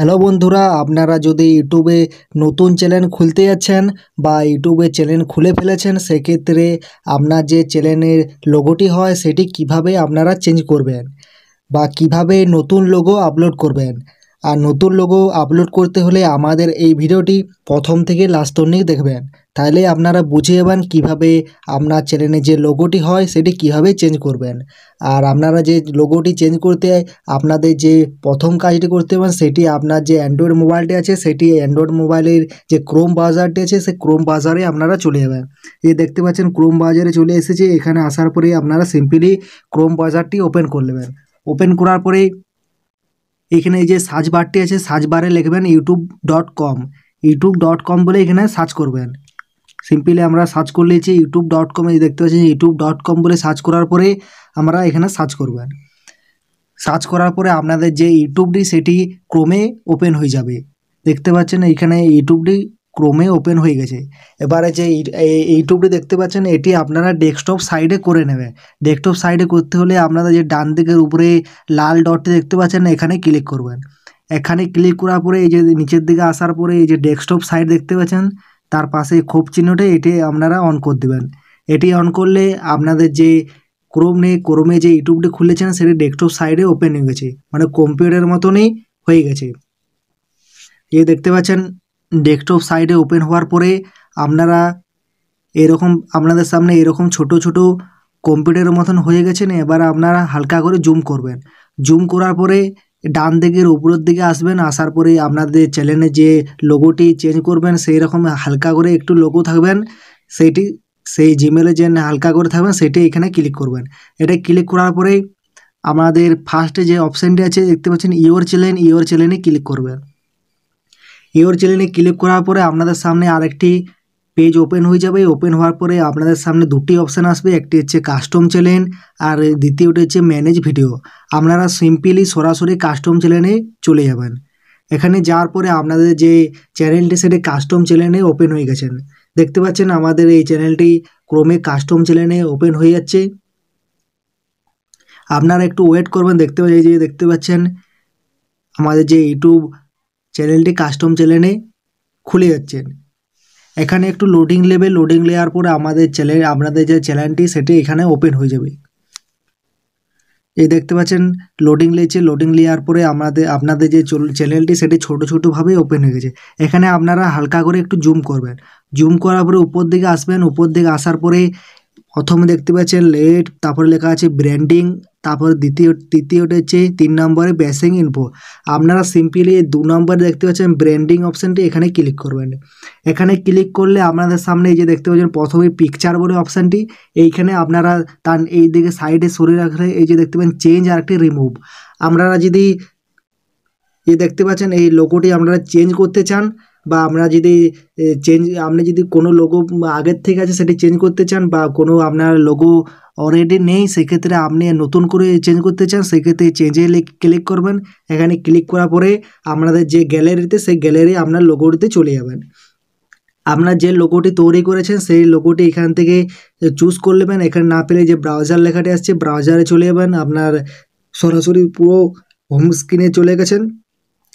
hello বন্ধুরা আপনারা যদি ইউটিউবে নতুন চ্যানেল খুলতে যাচ্ছেন বা ইউটিউবে চ্যানেল খুলে ফেলেছেন সেক্ষেত্রে আপনার যে চ্যানেলের লোগোটি হয় সেটি কিভাবে আপনারা চেঞ্জ করবেন বা কিভাবে নতুন লোগো আপলোড করবেন আর নতুন লোগো আপলোড করতে হলে আমাদের এই ভিডিওটি প্রথম থেকে লাস্ট অবধি দেখবেন তাহলে আপনারা বুঝে যাবেন কীভাবে আপনার চ্যানেলে যে লোগোটি হয় সেটি কিভাবে চেঞ্জ করবেন আর আপনারা যে লোগোটি চেঞ্জ করতে আপনাদের যে প্রথম কাজটি করতে হবেন সেটি আপনার যে অ্যান্ড্রয়েড মোবাইলটি আছে সেটি অ্যান্ড্রয়েড মোবাইলের যে ক্রোম বাজারটি আছে সেই ক্রোম বাজারে আপনারা চলে যাবেন এই দেখতে পাচ্ছেন ক্রোম বাজারে চলে এসেছে এখানে আসার পরে আপনারা সিম্পলি ক্রোম বাজারটি ওপেন করে নেবেন ওপেন করার পরে এখানে যে সার্চ বারটি আছে সার্চ বারে লিখবেন YouTube dot com YouTube dot com বলে এখানে সার্চ করবেন সিম্পলি আমরা সার্চ করে নিয়েছি ইউটিউব ডট কমে দেখতে পাচ্ছি ইউটিউব ডট কম বলে সার্চ করার পরে আমরা এখানে সার্চ করব সার্চ করার পরে আপনাদের যে ইউটিউবটি সেটি ক্রমে ওপেন হয়ে যাবে দেখতে পাচ্ছেন এখানে ইউটিউবটি ক্রমে ওপেন হয়ে গেছে এবারে যে ইউটিউবটি দেখতে পাচ্ছেন এটি আপনারা ডেস্কটপ সাইডে করে নেবেন ডেস্কটপ সাইডে করতে হলে আপনারা যে ডান দিকের উপরে লাল ডটটি দেখতে পাচ্ছেন এখানে ক্লিক করবেন এখানে ক্লিক করার পরে এই যে নিচের দিকে আসার পরে এই যে ডেস্কটপ সাইড দেখতে পাচ্ছেন তার পাশে খোপ চিহ্নটা এটি আপনারা অন করে দেবেন এটি অন করলে আপনাদের যে ক্রোম নেই ক্রোমে যে ইউটিউবটি খুলেছেন সেটি ডেস্কটপ সাইডে ওপেন হয়ে গেছে মানে কম্পিউটারের মতনই হয়ে গেছে এ দেখতে পাচ্ছেন ডেস্কটপ সাইডে ওপেন হওয়ার পরে আপনারা এরকম আপনাদের সামনে এরকম ছোট ছোট কম্পিউটারের মতন হয়ে গেছেন এবার আপনারা হালকা করে জুম করবেন জুম করার পরে ডান দিকের উপরের দিকে আসবেন আসার পরে আপনাদের চ্যানেলে যে লোগোটি চেঞ্জ করবেন সেই রকম হালকা করে একটু লোগো থাকবেন সেইটি সেই জিমেলে যে হালকা করে থাকবেন সেটি এখানে ক্লিক করবেন এটা ক্লিক করার পরেই আমাদের ফার্স্টে যে অপশানটি আছে দেখতে পাচ্ছেন ইওর চ্যানেল ইওর চ্যানেলে ক্লিক করবেন ইওর চ্যানেলে ক্লিক করার পরে আপনাদের সামনে আরেকটি পেজ ওপেন হয়ে যাবে ওপেন হওয়ার পরে আপনাদের সামনে দুটি অপশান আসবে একটি হচ্ছে কাস্টম চ্যানেল আর দ্বিতীয়টি হচ্ছে ম্যানেজ ভিডিও আপনারা সিম্পলি সরাসরি কাস্টম চ্যানেলে চলে যাবেন এখানে যাওয়ার পরে আপনাদের যে চ্যানেলটি সেটি কাস্টম চ্যানেলে ওপেন হয়ে গেছেন দেখতে পাচ্ছেন আমাদের এই চ্যানেলটি ক্রমে কাস্টম চ্যানেলে ওপেন হয়ে যাচ্ছে আপনারা একটু ওয়েট করবেন দেখতে যে দেখতে পাচ্ছেন আমাদের যে ইউটিউব চ্যানেলটি কাস্টম চ্যানেলে খুলে যাচ্ছেন এখানে একটু লোডিং নেবে লোডিং নেওয়ার পরে আমাদের চ্যানেল আপনাদের যে চ্যানেলটি সেটি এখানে ওপেন হয়ে যাবে এই দেখতে পাচ্ছেন লোডিং লেছে লোডিং লেয়ার পরে আমাদের আপনাদের যে চ্যানেলটি সেটি ছোটো ছোটোভাবে ওপেন হয়ে গেছে এখানে আপনারা হালকা করে একটু জুম করবেন জুম করার পরে উপর দিকে আসবেন উপর দিকে আসার পরে প্রথমে দেখতে পাচ্ছেন লেট তারপরে লেখা আছে ব্র্যান্ডিং তারপর দ্বিতীয় তৃতীয়টা হচ্ছে তিন নম্বরে ব্যাসিং ইনফো আপনারা সিম্পলি দু নম্বরে দেখতে পাচ্ছেন ব্র্যান্ডিং অপশানটি এখানে ক্লিক করবেন এখানে ক্লিক করলে আপনাদের সামনে এই যে দেখতে পাচ্ছেন প্রথমে পিকচার বলে অপশানটি এইখানে আপনারা তার এই দিকে সাইডে সরিয়ে রাখলে এই যে দেখতে পাবেন চেঞ্জ আর একটি রিমুভ আপনারা যদি ইয়ে দেখতে পাচ্ছেন এই লোকোটি আপনারা চেঞ্জ করতে চান বা আমরা যদি চেঞ্জ আপনি যদি কোনো লোগো আগের থেকে আছে সেটি চেঞ্জ করতে চান বা কোনো আপনার লোগো অলরেডি নেই সেক্ষেত্রে আপনি নতুন করে চেঞ্জ করতে চান সেক্ষেত্রে চেঞ্জে ক্লিক করবেন এখানে ক্লিক করার পরে আপনাদের যে গ্যালারিতে সেই গ্যালারি আপনার লোগোটিতে চলে যাবেন আপনার যে লোগোটি তৈরি করেছেন সেই লোগোটি এখান থেকে চুজ করে নেবেন এখানে না পেলে যে ব্রাউজার লেখাটি আসছে ব্রাউজারে চলে যাবেন আপনার সরাসরি পুরো হোম স্ক্রিনে চলে গেছেন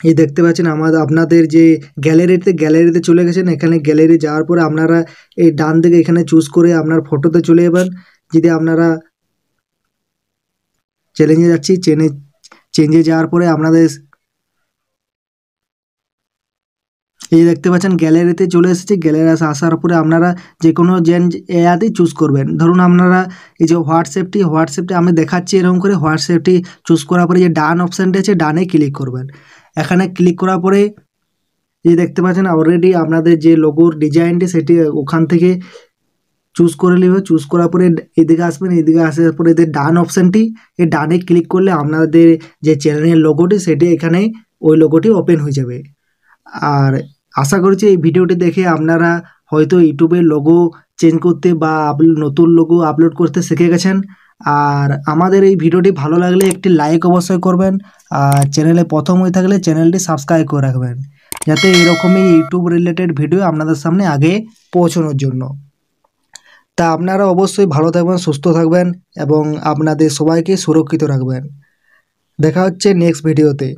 এই দেখতে পাচ্ছেন আমাদের আপনাদের যে গ্যালারিতে গ্যালারিতে চলে গেছেন এখানে গ্যালারি যাওয়ার পরে আপনারা এই ডান দিকে এখানে চুজ করে আপনার ফটোতে চলে যাবেন যদি আপনারা চ্যালেঞ্জে যাচ্ছি চেনে চেঞ্জে যাওয়ার পরে আপনাদের এই দেখতে পাচ্ছেন গ্যালারিতে চলে এসেছে গ্যালারি আসার পরে আপনারা যে কোনো জেন এআতেই চুজ করবেন ধরুন আপনারা এই যে হোয়াটসঅ্যাপটি হোয়াটসঅ্যাপটি আমি দেখাচ্ছি এরকম করে হোয়াটসঅ্যাপটি চুজ করার পরে যে ডান অপশানটি আছে ডানে ক্লিক করবেন এখানে ক্লিক করার পরে যে দেখতে পাচ্ছেন অলরেডি আপনাদের যে লোগোর ডিজাইনটি সেটি ওখান থেকে চুজ করে নেবে চুজ করার পরে এদিকে আসবেন এদিকে আসার পরে এদের ডান অপশানটি এই ডানে ক্লিক করলে আপনাদের যে চ্যানেলের লোগোটি সেটি এখানে ওই লোগোটি ওপেন হয়ে যাবে আর আশা করছি এই ভিডিওটি দেখে আপনারা হয়তো ইউটিউবের লোগো চেঞ্জ করতে বা নতুন লোগো আপলোড করতে শিখে গেছেন আর আমাদের এই ভিডিওটি ভালো লাগলে একটি লাইক অবশ্যই করবেন আর চ্যানেলে প্রথম হয়ে থাকলে চ্যানেলটি সাবস্ক্রাইব করে রাখবেন যাতে এরকমই ইউটিউব রিলেটেড ভিডিও আপনাদের সামনে আগে পৌঁছানোর জন্য তা আপনারা অবশ্যই ভালো থাকবেন সুস্থ থাকবেন এবং আপনাদের সবাইকে সুরক্ষিত রাখবেন দেখা হচ্ছে নেক্সট ভিডিওতে